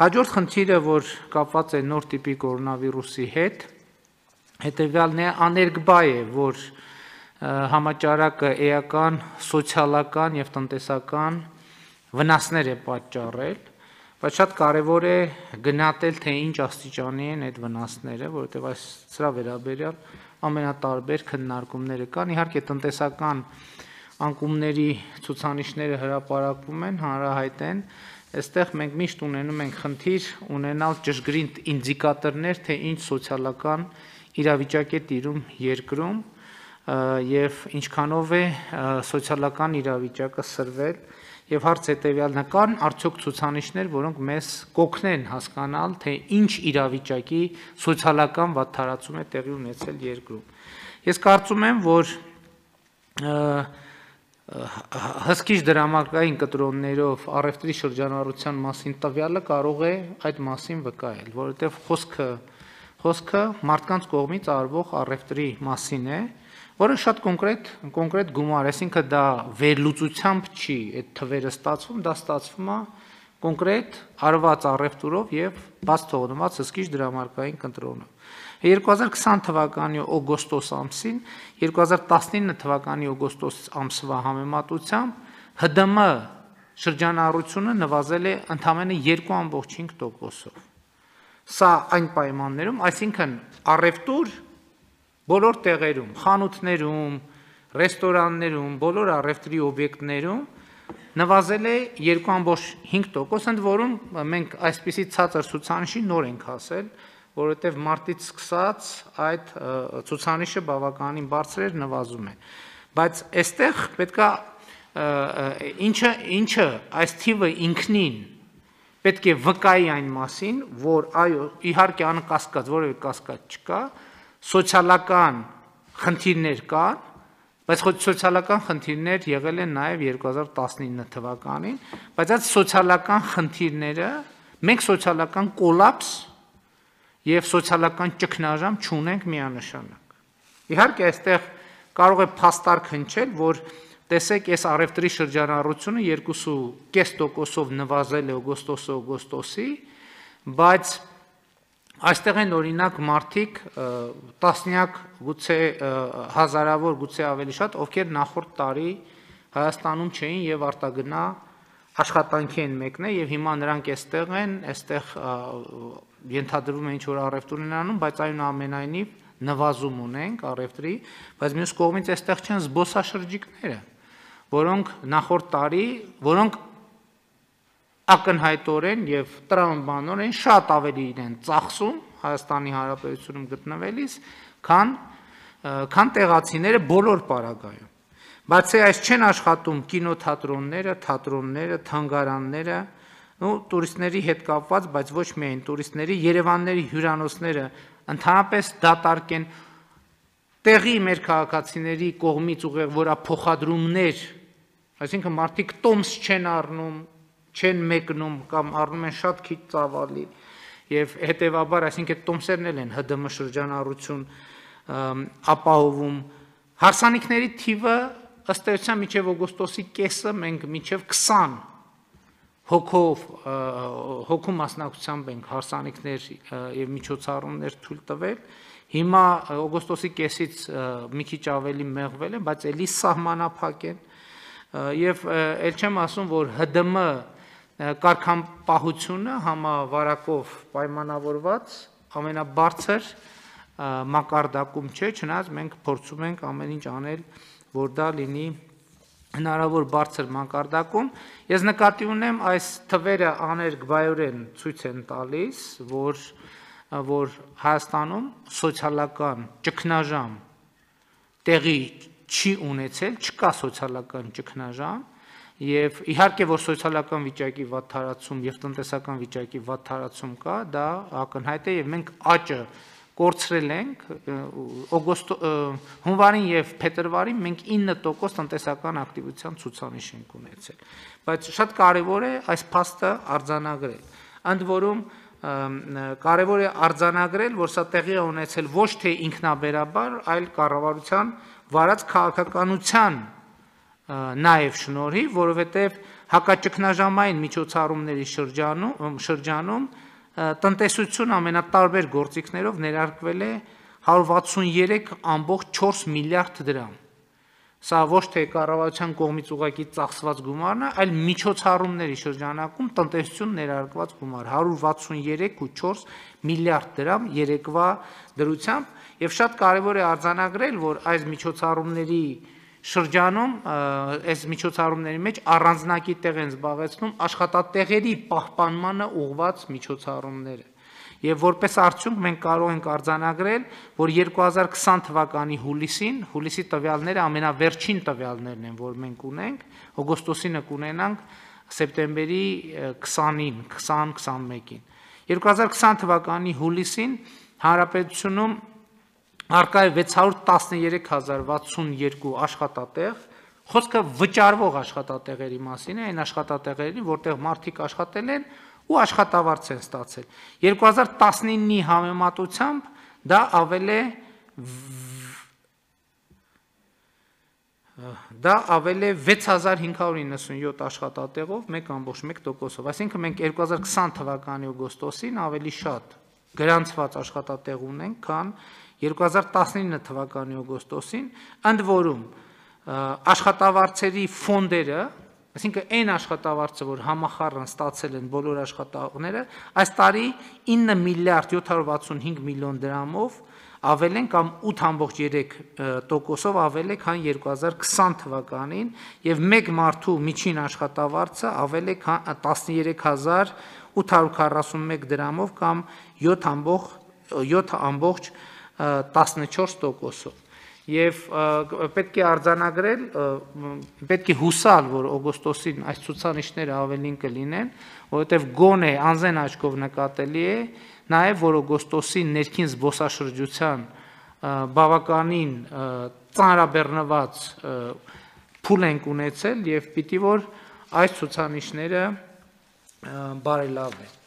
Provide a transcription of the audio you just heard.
Հաջորդ խնդիրը, որ կապված է նոր տիպի կորոնավիրուսի հետ, հետևյալն է աներգբա է, որ համաճարակը էական, սոցիալական եւ տնտեսական վնասներ է պատճառել, բայց շատ կարեւոր է գնահատել թե ինչ աստիճանի են այդ վնասները, որովհետեւ այս սրա վերաբերյալ ամենատարբեր քննարկումները կան։ Իհարկե տնտեսական անկումների ցուցանիշները հրապարակվում են, հանրահայտ են, այստեղ մենք միշտ ունենում ենք խնդիր ունենալ ճշգրիտ ինդիկատորներ, թե ինչ սոցիալական իրավիճակ է տիրում երկրում եւ ինչքանով է սոցիալական իրավիճակը սրվել եւ հարց հետեւյալն է կան արդյոք ցուցանիշներ, որոնք մեզ կօգնեն հասկանալ, թե ինչ իրավիճակի սոցիալական վատթարացում է տեղի ունեցել երկրում։ Ես կարծում եմ, որ և, հսկիչ դրամակային կտրոններով առևտրի շրջանառության մասին տվյալը կարող է այդ մասին վկայել, որովհետև խոսքը խոսքը մարդկանց կողմից արվող առևտրի մասին է, որը շատ կոնկրետ կոնկրետ գումար, այսինքն դա վերլուծությամբ չի, այդ թվերը ստացվում, դա ստացվում է կոնկրետ արված առևտուրով եւ բաց թողնված հսկիչ դրամարկային կտրոնով։ 2020 թվականի օգոստոս ամսին 2019 թվականի օգոստոս ամսվա համեմատությամբ ՀԴՄ շրջանառությունը նվազել է ընդամենը 2.5%-ով։ Սա այն պայմաններում, այսինքն առևտուր բոլոր տեղերում, խանութներում, ռեստորաններում, բոլոր առևտրի օբյեկտներում նվազել է 2.5%, ընդ որում մենք այսպիսի ցածր ցուցանիշի նոր ենք հասել 2019 որովհետև մարտից սկսած այդ ցուցանիշը բավականին բարձր էր, նվազում է։ Բայց այստեղ պետքա ինչը ինչը այս թիվը ինքնին պետք է վկայի այն մասին, որ այո, իհարկե անկասկած, որևէ կասկած չկա, սոցիալական խնդիրներ կան, բայց սոցիալական խնդիրներ եղել են նաև 2019 թվականին, բայց այդ սոցիալական խնդիրները մենք սոցիալական կոլապս եւ սոցիալական ճգնաժամ չունենք միանշանակ։ Իհարկե, այստեղ կարող է փաստարկ հնչել, որ տեսեք, այս արևտրի շրջանառությունը 2.5%-ով նվազել է օգոստոսը օգոստոսի, բայց այստեղ են օրինակ մարտիկ տասնյակ գուցե հազարավոր գուցե ավելի շատ ովքեր նախորդ տարի Հայաստանում չէին եւ արտագնա աշխատանքի են մեկն է եւ հիմա նրանք էստեղ են, այստեղ ենթադրվում է ինչ որ առևտուրն են անում, բայց այնուամենայնիվ նվազում ունենք առևտրի, բայց մյուս կողմից այստեղ չեն զբոսաշրջիկները, որոնք նախորդ տարի, որոնք ակնհայտորեն եւ տրամաբանորեն շատ ավելի իրեն ծախսում Հայաստանի Հանրապետությունում գտնվելիս, քան քան տեղացիները բոլոր պարագայում։ Բացի այս չեն աշխատում կինոթատրոնները, թատրոնները, թանգարանները, թատրոնները ու տուրիստների հետ կապված, բայց ոչ միայն տուրիստների, Երևանների հյուրանոցները ընդհանրապես դատարկ են տեղի մեր քաղաքացիների կողմից ուղևորափոխադրումներ, այսինքն մարդիկ տոմս չեն առնում, չեն մեկնում կամ առնում են շատ քիչ ծավալի եւ հետեւաբար, այսինքն տոմսերն էլ են ՀԴՄ շրջանառություն ապահովում։ Հարսանիքների թիվը ըստ էության միջև օգոստոսի կեսը մենք միջև 20 հոգով հոգու մասնակցությամբ ենք հարսանիքներ եւ միջոցառումներ թույլ տվել հիմա օգոստոսի կեսից մի քիչ ավելի մեղվել են բայց ելի սահմանափակ են եւ ել չեմ ասում որ ՀԴՄ կարգամպահությունը համավարակով պայմանավորված ամենաբարձր մակարդակում չէ, չնայած մենք փորձում ենք ամեն ինչ անել, որ դա լինի հնարավոր բարձր մակարդակում։ Ես նկատի ունեմ այս թվերը աներկ բայորեն ցույց են տալիս, որ որ Հայաստանում սոցիալական ճգնաժամ տեղի չի ունեցել, չկա սոցիալական ճգնաժամ եւ իհարկե որ սոցիալական վիճակի վատթարացում եւ տնտեսական վիճակի վատթարացում կա, դա ակնհայտ է եւ մենք աճը կորցրել ենք օգոստո հունվարին եւ փետրվարին մենք 9% տնտեսական ակտիվության ցուցանիշ ենք ունեցել բայց շատ կարեւոր է այս փաստը արձանագրել ընդ որում կարևոր է արձանագրել որ սա տեղի է ունեցել ոչ թե ինքնաբերաբար այլ կառավարության վարած քաղաքականության նաև շնորհիվ որովհետեւ հակաճգնաժամային միջոցառումների շրջանում շրջանում շրջան, տնտեսություն ամենատարբեր գործիքներով ներարկվել է 163.4 միլիարդ դրամ։ Սա ոչ թե կառավարության կողմից ուղակի ծախսված գումարն է, այլ միջոցառումների շրջանակում տնտեսություն ներարկված գումար 163.4 միլիարդ դրամ երեկվա դրությամբ եւ շատ կարեւոր է արձանագրել, որ այս միջոցառումների շրջանում այս միջոցառումների մեջ առանձնակի տեղ են զբաղեցնում աշխատատեղերի պահպանմանը ուղված միջոցառումները։ Եվ որպես արդյունք մենք կարող ենք արձանագրել, որ 2020 թվականի հուլիսին, հուլիսի տվյալները ամենավերջին տվյալներն են, որ մենք ունենք, օգոստոսինը կունենանք սեպտեմբերի 20-ին, 20-21-ին։ 2020 թվականի հուլիսին հանրապետությունում արկա է 613062 աշխատատեղ, Խոսքը վճարվող աշխատատեղերի մասին է, այն աշխատատեղերին, որտեղ մարդիկ աշխատել են ու աշխատավարձ են ստացել։ 2019-ի համեմատությամբ դա ավել է դա ավել է 6597 աշխատատեղով 1.1%-ով։ Այսինքն մենք 2020 թվականի օգոստոսին ավելի շատ գրանցված աշխատատեղ ունենք, քան 2019 թվականի օգոստոսին ընդ որում աշխատավարձերի ֆոնդերը, այսինքն այն աշխատավարձը, որ համախառն ստացել են բոլոր աշխատողները, այս տարի 9 միլիարդ 765 միլիոն դրամով ավել են կամ 8.3%-ով ավել է քան 2020 թվականին եւ 1 մարդու միջին աշխատավարձը ավել է 13041 դրամով կամ 7.7% 14%-ով։ Եվ պետք է արձանագրել, պետք է հուսալ, որ օգոստոսին այս ցուցանիշները ավելին կլինեն, որովհետև գոնե անզեն աչքով նկատելի է նաև, որ օգոստոսին ներքին զբոսաշրջության բավականին ծանրաբեռնված փուլ ենք ունեցել եւ պիտի որ այս ցուցանիշները բարելավեն։